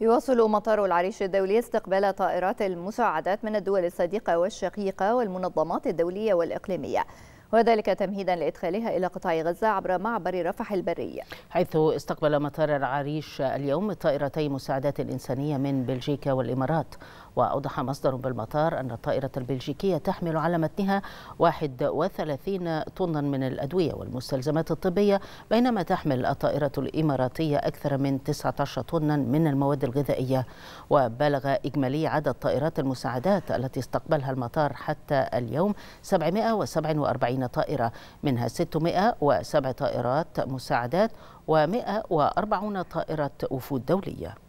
يواصل مطار العريش الدولي استقبال طائرات المساعدات من الدول الصديقة والشقيقة والمنظمات الدولية والإقليمية وذلك تمهيدا لادخالها الى قطاع غزه عبر معبر رفح البري. حيث استقبل مطار العريش اليوم طائرتي مساعدات انسانيه من بلجيكا والامارات وأوضح مصدر بالمطار أن الطائرة البلجيكية تحمل على متنها 31 طنا من الأدوية والمستلزمات الطبية بينما تحمل الطائرة الإماراتية أكثر من 19 طنا من المواد الغذائية وبلغ إجمالي عدد طائرات المساعدات التي استقبلها المطار حتى اليوم 747 طائرة منها 607 طائرات مساعدات و140 طائرة وفود دولية